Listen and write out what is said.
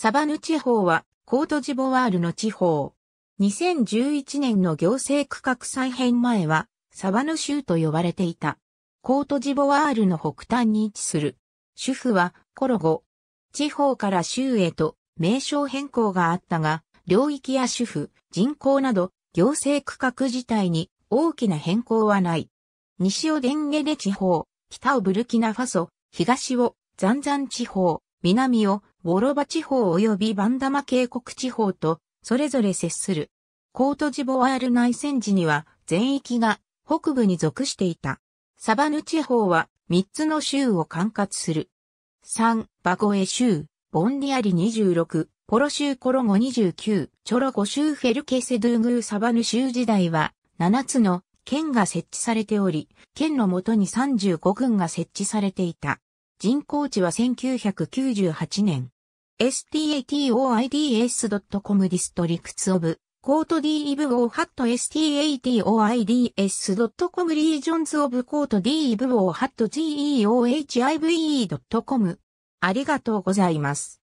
サバヌ地方は、コートジボワールの地方。2011年の行政区画再編前は、サバヌ州と呼ばれていた。コートジボワールの北端に位置する。主婦は、コロゴ。地方から州へと、名称変更があったが、領域や主婦、人口など、行政区画自体に大きな変更はない。西をデンゲレ地方、北をブルキナファソ、東をザンザン地方、南をウォロバ地方及びバンダマ渓谷地方と、それぞれ接する。コートジボワール内戦時には、全域が北部に属していた。サバヌ地方は、3つの州を管轄する。3、バゴエ州、ボンディアリ26、ポロ州コロゴ29、チョロゴ州フェルケセドゥーグーサバヌ州時代は、7つの県が設置されており、県のもとに35軍が設置されていた。人工知は1998年。statoids.com ディストリクツオブコート D イブオ h ハット statoids.com リージョンズオブコート D イブオ h ハット geohive.com ありがとうございます。